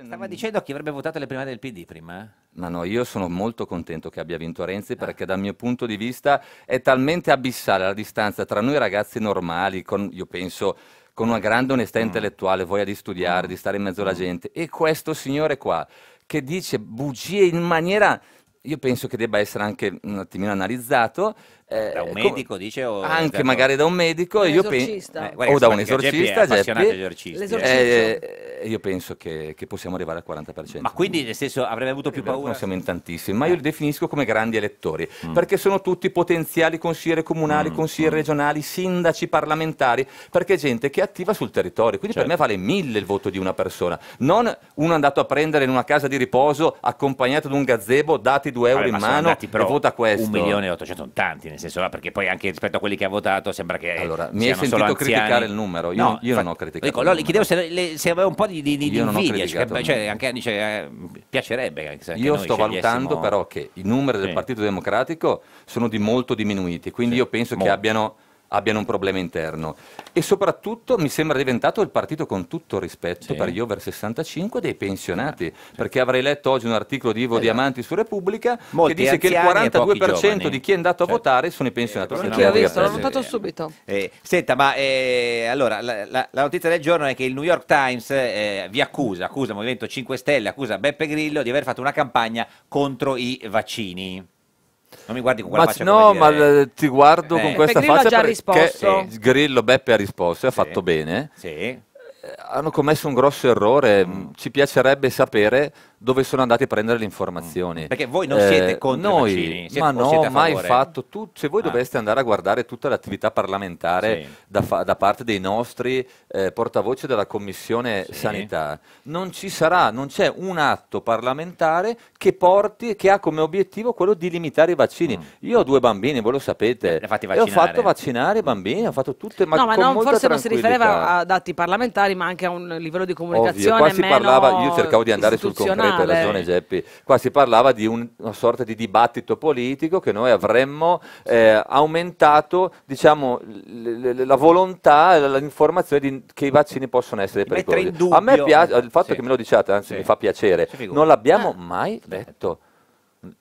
Eh, Stava dicendo chi avrebbe votato le prime del PD prima? Eh. Ma no, io sono molto contento che abbia vinto Renzi ah. perché dal mio punto di vista è talmente abissale la distanza tra noi ragazzi normali, con, io penso con una grande onestà mm. intellettuale, voglia di studiare, mm. di stare in mezzo alla mm. gente, e questo signore qua che dice bugie in maniera io penso che debba essere anche un attimino analizzato eh, da un medico, come, dice? O anche esatto. magari da un medico, un io penso, eh, o da un esorcista. Geppi eh. Eh, eh, io penso che, che, possiamo arrivare al 40%. Ma quindi, nel senso, avrebbe avuto più eh, paura? Non siamo in tantissimi, ma io li definisco come grandi elettori, mm. perché sono tutti potenziali consiglieri comunali, mm. consiglieri mm. regionali, sindaci, parlamentari, perché è gente che è attiva sul territorio. Quindi certo. per me vale mille il voto di una persona, non uno andato a prendere in una casa di riposo accompagnato da un gazebo, dati due euro allora, in mano e vota questo. Un milione e ottocento, tanti, nel senso, no, ah, perché poi anche rispetto a quelli che ha votato sembra che allora, mi hai sentito criticare il numero, io, no, io fa- non ho criticato. Dico, le chiedevo se, le, se, aveva un po' di, di, di invidia, cioè, cioè, anche dice, eh, piacerebbe. Anche io sto valutando però che i numeri del Partito Democratico sono di molto diminuiti, quindi sì. io penso molto. che abbiano abbiano un problema interno. E soprattutto mi sembra diventato il partito con tutto rispetto sì. per gli over 65 dei pensionati, sì. perché avrei letto oggi un articolo di Ivo esatto. Diamanti su Repubblica Molti che dice che il 42% di chi è andato a cioè. votare sono i pensionati. Eh, chi ha visto, l'ho notato subito. Eh, senta, ma eh, allora la, la, la, notizia del giorno è che il New York Times eh, vi accusa, accusa il Movimento 5 Stelle, accusa Beppe Grillo di aver fatto una campagna contro i vaccini. Non mi guardi con quella ma faccia No, ma dire... ti guardo eh. con questa Grillo faccia ha già risposto. Sì. Grillo Beppe ha risposto e ha sì. fatto bene. Sì. Eh, hanno commesso un grosso errore, mm. mm ci piacerebbe sapere dove sono andati a prendere le mm, mm. informazioni. Perché voi non siete eh, contro noi, i vaccini, siete, ma no, mai fatto. Tu, se voi ah. doveste andare a guardare tutta l'attività parlamentare sì. da, da, parte dei nostri eh, portavoce della Commissione sì. Sanità, non ci sarà, non c'è un atto parlamentare che porti, che ha come obiettivo quello di limitare i vaccini. Mm. Io ho due bambini, voi lo sapete, eh, e ho fatto vaccinare i bambini, ho fatto tutte, ma no, ma non, forse non si riferiva ad atti parlamentari, ma anche a un livello di comunicazione Ovvio, qua si parlava, io cercavo di andare sul concreto avete ragione Geppi, qua si parlava di un, una sorta di dibattito politico che noi avremmo eh, aumentato diciamo, la volontà e l'informazione che i vaccini possono essere pericolosi. A me piace, il fatto che me lo diciate, anzi mi fa piacere, non l'abbiamo ah. mai detto.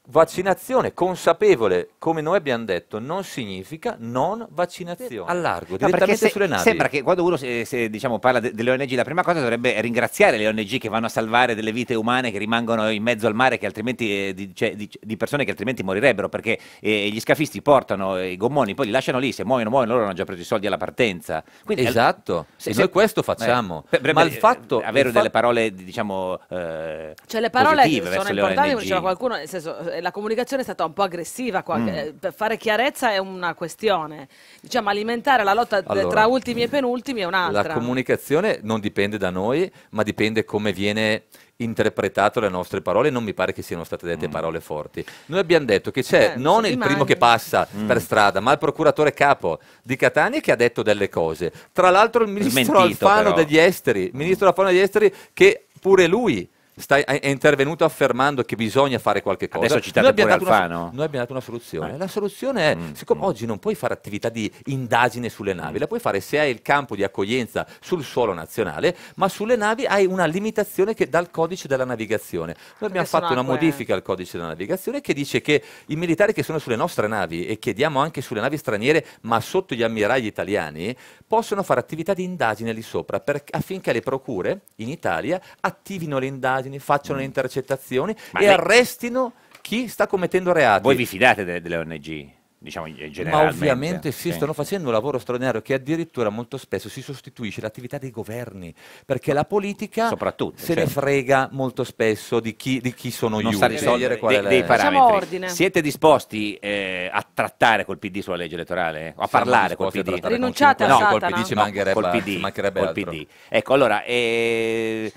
Vaccinazione consapevole, come noi abbiamo detto, non significa non vaccinazione. Al largo, no, direttamente se, sulle navi. Sembra che quando uno se, se, diciamo, parla de, delle ONG, la prima cosa dovrebbe ringraziare le ONG che vanno a salvare delle vite umane che rimangono in mezzo al mare, eh, di, cioè, di, di, persone che altrimenti morirebbero, perché eh, gli scafisti portano eh, i gommoni, poi li lasciano lì, se muoiono, muoiono, loro hanno già preso i soldi alla partenza. Quindi, esatto, se, noi questo facciamo. Eh, per, Ma il eh, fatto... Avere il delle fa... parole, diciamo, eh, Cioè le parole sono importanti, perché diceva qualcuno, nel senso senso, eh, la comunicazione è stata un po' aggressiva qua, mm. Eh, per fare chiarezza è una questione, diciamo alimentare la lotta eh, allora, tra ultimi e penultimi è un'altra. La comunicazione non dipende da noi, ma dipende come viene interpretato le nostre parole, non mi pare che siano state dette mm. parole forti. Noi abbiamo detto che c'è eh, non il rimane. primo che passa mm. per strada, ma il procuratore capo di Catania che ha detto delle cose. Tra l'altro il ministro Smentito, Alfano però. degli Esteri, ministro Alfano degli Esteri che pure lui stai, è intervenuto affermando che bisogna fare qualche cosa. Adesso citate noi abbiamo dato Alfano. Una, noi abbiamo dato una soluzione. Ah. La soluzione è, mm, siccome mm. oggi non puoi fare attività di indagine sulle navi, mm. la puoi fare se hai il campo di accoglienza sul suolo nazionale, ma sulle navi hai una limitazione che dal codice della navigazione. Noi abbiamo fatto una modifica al codice della navigazione che dice che i militari che sono sulle nostre navi e chiediamo anche sulle navi straniere, ma sotto gli ammiragli italiani, possono fare attività di indagine lì sopra per, affinché le procure in Italia attivino le indagini indagini, facciano mm. le intercettazioni Ma e lei... arrestino chi sta commettendo reati. Voi vi fidate delle, delle ONG? Diciamo Ma ovviamente sì, sì, stanno facendo un lavoro straordinario che addirittura molto spesso si sostituisce all'attività dei governi, perché la politica se certo. ne frega molto spesso di chi, di chi sono non Sa risolvere qual dei, parametri. Siete disposti eh, a trattare col PD sulla legge elettorale? a Siamo parlare col PD? Rinunciate a no, Col PD ci mancherebbe, no, col PD, mancherebbe col PD. Ecco, allora... Eh,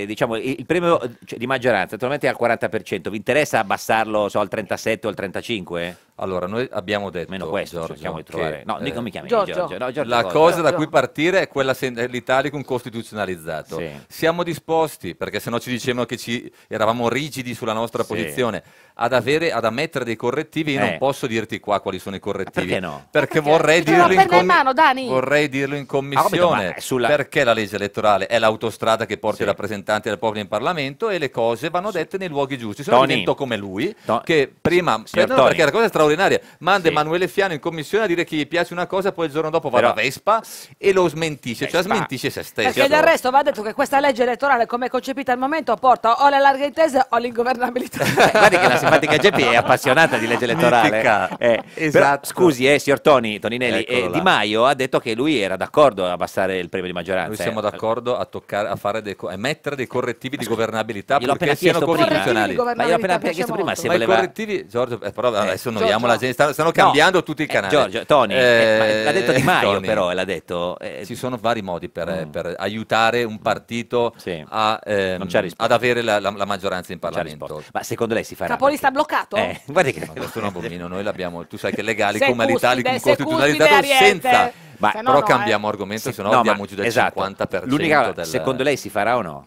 eh, diciamo, il premio cioè, di maggioranza attualmente è al 40%, vi interessa abbassarlo so, al 37 o al 35? Allora, noi abbiamo detto, Meno questo Giorgio, cerchiamo di trovare. Che, no, eh, non mi chiami Giorgio. Giorgio. No, Giorgio la cosa Giorgio. da cui partire è quella sen- eh, l'Italicum costituzionalizzato. Sì. Siamo disposti, perché sennò ci dicevano che ci, eravamo rigidi sulla nostra sì. posizione, ad, avere, ad ammettere dei correttivi. Io eh. non posso dirti qua quali sono i correttivi. Perché no? Perché, perché vorrei, dirlo in, com- mano, vorrei dirlo in ah, commissione. Ah, sulla... Perché la legge elettorale è l'autostrada che porta sì. i rappresentanti del popolo in Parlamento e le cose vanno dette nei luoghi giusti. Sono no come lui, Don... che prima... Signor, perché la cosa è straordinaria in aria. Manda sì. Emanuele Fiano in commissione a dire che gli piace una cosa, poi il giorno dopo va Però... da Vespa e lo smentisce, cioè Vespa. cioè smentisce se stesso. Perché del resto va detto che questa legge elettorale, come è concepita al momento, porta o le larghe intese o l'ingovernabilità. Cioè, Guardi che la simpatica Geppi è appassionata di legge elettorale. Eh, esatto. Però, scusi, eh, signor Toni, Toninelli, eh, Di Maio ha detto che lui era d'accordo a abbassare il premio di maggioranza. Noi eh. siamo d'accordo a, toccare, a, dei, a mettere dei correttivi di governabilità perché siano costituzionali. Ma gliel'ho appena chiesto prima se ma voleva... i correttivi, Giorgio, eh, però eh, adesso annoiamo Vediamo la gente, stanno, stanno cambiando no, eh, tutti i canali. Eh, Giorgio, Tony, eh, eh l'ha detto Di Maio Tony, però, l'ha detto. Eh, Ci sono vari modi per, mm. per aiutare un partito sì. a, ehm, ad avere la, la, la, maggioranza in Parlamento. Ma secondo lei si farà? Capolista sta bloccato? Eh, guarda che... No, questo è un abomino, noi l'abbiamo, tu sai che è legale, come l'Italia, costituzionalizzato senza... Ma, se no, però no, cambiamo eh. argomento, se, no andiamo giù del esatto. 50%. L'unica, del... Secondo lei si farà o no?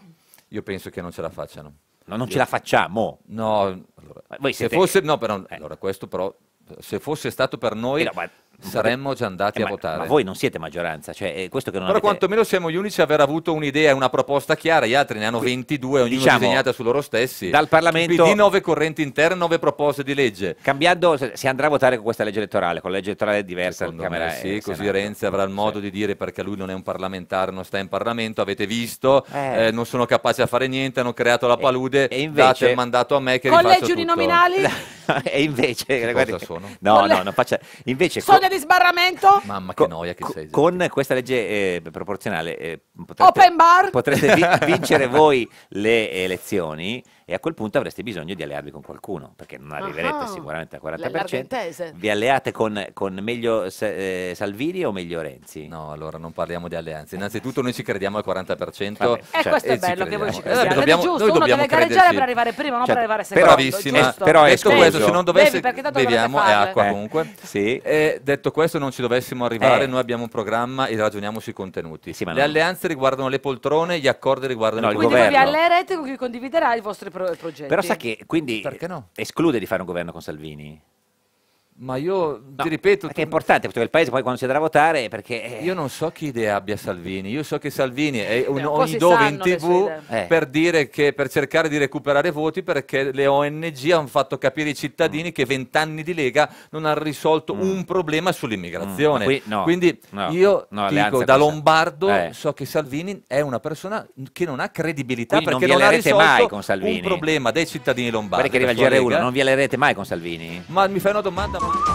Io penso che non ce la facciano. No, non ce la facciamo. No, allora, se siete... fosse, no, però, eh. allora questo però se fosse stato per noi, eh no, ma... Saremmo già andati eh, a ma, votare. Ma voi non siete maggioranza, cioè, eh, questo che non Però avete... quantomeno siamo gli unici a aver avuto un'idea e una proposta chiara, gli altri ne hanno 22, ognuno diciamo, disegnata su loro stessi. Dal Parlamento... PD nove correnti interne, nove proposte di legge. Cambiando, si andrà a votare con questa legge elettorale, con la legge elettorale diversa. Secondo Camera me, sì, così Renzi avrà il modo sì. di dire perché lui non è un parlamentare, non sta in Parlamento, avete visto, eh. Eh, non sono capace a fare niente, hanno creato la palude, e, e invece... date il mandato a me che... Con leggi uninominali? e invece... Guarda, sono? No, no, le... faccia... Invece... Soglia con... di sbarramento? Mamma che noia che sei. Con questa legge eh, proporzionale eh, potrete, Open bar? potrete vi- vincere voi le elezioni e a quel punto avreste bisogno di allearvi con qualcuno, perché non arriverete Aha. sicuramente al 40%. Vi alleate con, con meglio eh, Salvini o meglio Renzi? No, allora non parliamo di alleanze. Innanzitutto noi ci crediamo al 40%. Vabbè, e eh, cioè, questo è eh, bello che voi ci crediate. Eh, dobbiamo, giusto, uno deve gareggiare per arrivare prima, non cioè, per arrivare secondo. Bravissima, eh, però detto scuso. questo, se non dovesse Bevi, beviamo è acqua comunque. Eh, sì. detto questo, non ci dovessimo arrivare, noi abbiamo un programma e ragioniamo sui contenuti. Sì, le alleanze riguardano le poltrone, gli accordi riguardano no, il, il governo. Quindi voi vi alleerete con chi condividerà i vostri pro- progetti. Però sa che quindi no? esclude di fare un governo con Salvini? Ma io no, ti ripeto. Perché tu... è importante perché il paese poi quando si andrà a votare. Perché... Eh. Io non so che idea abbia Salvini. Io so che Salvini è un no, ogni dove in tv eh. per, dire che, per cercare di recuperare voti perché le ONG hanno fatto capire ai cittadini mm. che vent'anni di Lega non hanno risolto mm. un problema sull'immigrazione. Mm. Qui, no. Quindi io dico da Lombardo eh. so che Salvini è una persona che non ha credibilità Quindi perché non, non ha risolto mai con Salvini. un problema dei cittadini lombardi. Perché arriva il GR1, non vi allerete mai con Salvini? Ma mi fai una domanda. Bye.